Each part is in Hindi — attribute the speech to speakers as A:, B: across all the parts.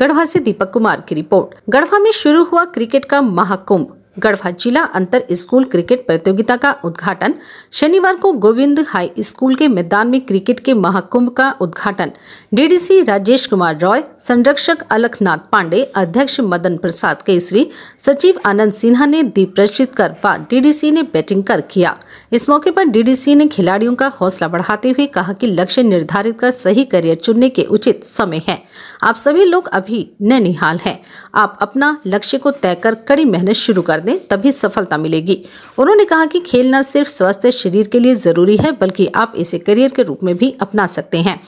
A: गढ़वा से दीपक कुमार की रिपोर्ट गढ़वा में शुरू हुआ क्रिकेट का महाकुंभ गढ़वा जिला अंतर स्कूल क्रिकेट प्रतियोगिता का उद्घाटन शनिवार को गोविंद हाई स्कूल के मैदान में क्रिकेट के महाकुंभ का उद्घाटन डीडीसी राजेश कुमार रॉय संरक्षक अलखनाथ पांडे अध्यक्ष मदन प्रसाद केसरी सचिव आनंद सिन्हा ने दीप प्रज्वलित कर व डीडीसी ने बैटिंग कर किया इस मौके पर डीडीसी ने खिलाड़ियों का हौसला बढ़ाते हुए कहा कि लक्ष्य निर्धारित कर सही करियर चुनने के उचित समय है आप सभी लोग अभी नैनिहाल है आप अपना लक्ष्य को तय कर कड़ी मेहनत शुरू कर दें तभी सफलता मिलेगी उन्होंने कहा कि खेल न सिर्फ स्वस्थ शरीर के लिए ज़रूरी है बल्कि आप इसे करियर के रूप में भी अपना सकते हैं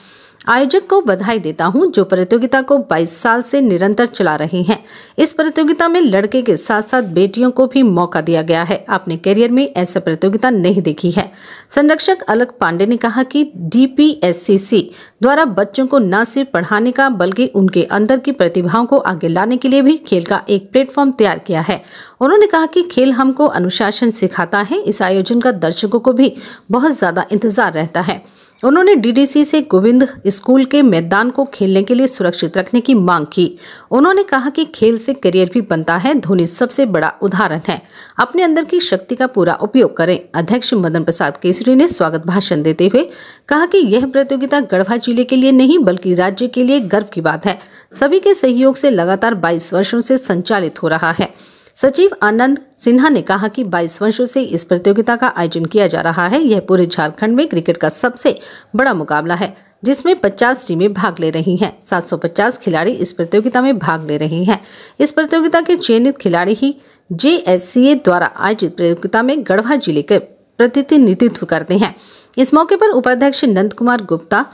A: आयोजक को बधाई देता हूं जो प्रतियोगिता को 22 साल से निरंतर चला रहे हैं इस प्रतियोगिता में लड़के के साथ साथ बेटियों को भी मौका दिया गया है अपने करियर में ऐसा प्रतियोगिता नहीं देखी है संरक्षक अलग पांडे ने कहा कि डीपीएससीसी द्वारा बच्चों को न सिर्फ पढ़ाने का बल्कि उनके अंदर की प्रतिभाओं को आगे लाने के लिए भी खेल का एक प्लेटफॉर्म तैयार किया है उन्होंने कहा कि खेल हमको अनुशासन सिखाता है इस आयोजन का दर्शकों को भी बहुत ज़्यादा इंतजार रहता है उन्होंने डीडीसी से गोविंद स्कूल के मैदान को खेलने के लिए सुरक्षित रखने की मांग की उन्होंने कहा कि खेल से करियर भी बनता है धोनी सबसे बड़ा उदाहरण है अपने अंदर की शक्ति का पूरा उपयोग करें अध्यक्ष मदन प्रसाद केसरी ने स्वागत भाषण देते हुए कहा कि यह प्रतियोगिता गढ़वा जिले के लिए नहीं बल्कि राज्य के लिए गर्व की बात है सभी के सहयोग से लगातार बाईस वर्षो से संचालित हो रहा है सचिव आनंद सिन्हा ने कहा कि बाईस वर्षों से इस प्रतियोगिता का आयोजन किया जा रहा है यह पूरे झारखंड में क्रिकेट का सबसे बड़ा मुकाबला है जिसमें 50 टीमें भाग ले रही हैं 750 खिलाड़ी इस प्रतियोगिता में भाग ले रहे हैं इस प्रतियोगिता के चयनित खिलाड़ी ही जे द्वारा आयोजित प्रतियोगिता में गढ़वा जिले के प्रतिनिधित्व करते हैं इस मौके पर उपाध्यक्ष नंद कुमार गुप्ता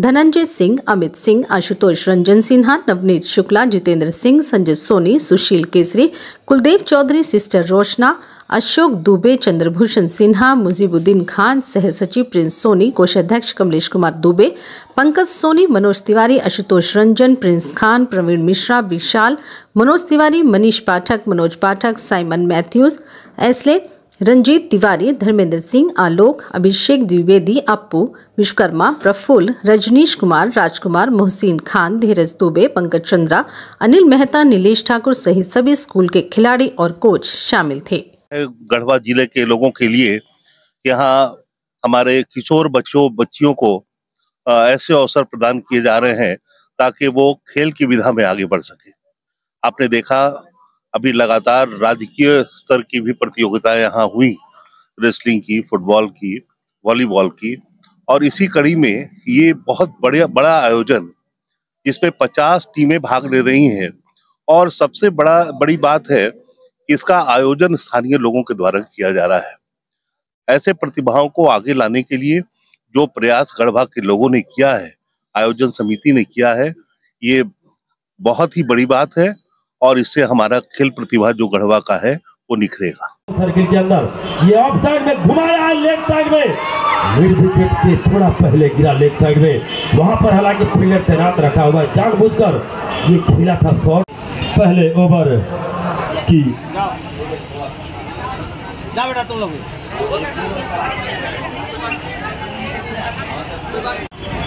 A: धनंजय सिंह अमित सिंह आशुतोष रंजन सिन्हा नवनीत शुक्ला जितेंद्र सिंह संजय सोनी सुशील केसरी कुलदेव चौधरी सिस्टर रोशना अशोक दुबे चंद्रभूषण सिन्हा मुजीबुद्दीन खान सह सचिव प्रिंस सोनी कोषाध्यक्ष Kamlesh Kumar Dubey Pankaj Soni Manoj Tiwari Ashutosh Ranjan Prince Khan Praveen Mishra Vishal Manoj Tiwari Manish Pathak Manoj Pathak Simon Matthews एस्ले रंजीत तिवारी धर्मेंद्र सिंह आलोक अभिषेक द्विवेदी अप्पू विश्वकर्मा प्रफुल्ल रजनीश कुमार राजकुमार मोहसिन खान धीरज दुबे पंकज चंद्रा अनिल मेहता नीलेश ठाकुर सहित सभी स्कूल के खिलाड़ी और कोच शामिल थे
B: गढ़वा जिले के लोगों के लिए यहाँ हमारे किशोर बच्चों बच्चियों को ऐसे अवसर प्रदान किए जा रहे हैं ताकि वो खेल की विधा में आगे बढ़ सके आपने देखा अभी लगातार राजकीय स्तर की भी प्रतियोगिताएं यहाँ हुई रेसलिंग की फुटबॉल की वॉलीबॉल की और इसी कड़ी में ये बहुत बढ़िया बड़ा आयोजन जिसमें पचास टीमें भाग ले रही हैं और सबसे बड़ा बड़ी बात है इसका आयोजन स्थानीय लोगों के द्वारा किया जा रहा है ऐसे प्रतिभाओं को आगे लाने के लिए जो प्रयास गढ़वा के लोगों ने किया है आयोजन समिति ने किया है ये बहुत ही बड़ी बात है और इससे हमारा खेल प्रतिभा जो गढ़वा का है वो निखरेगा सर्किल के अंदर ये ऑफ साइड में घुमाया लेफ्ट साइड में मिड विकेट के थोड़ा पहले गिरा लेफ्ट साइड में वहां पर हालांकि फील्डर तैनात रखा हुआ है जानबूझकर ये खेला था शॉट पहले ओवर की
A: जा बेटा तुम लोग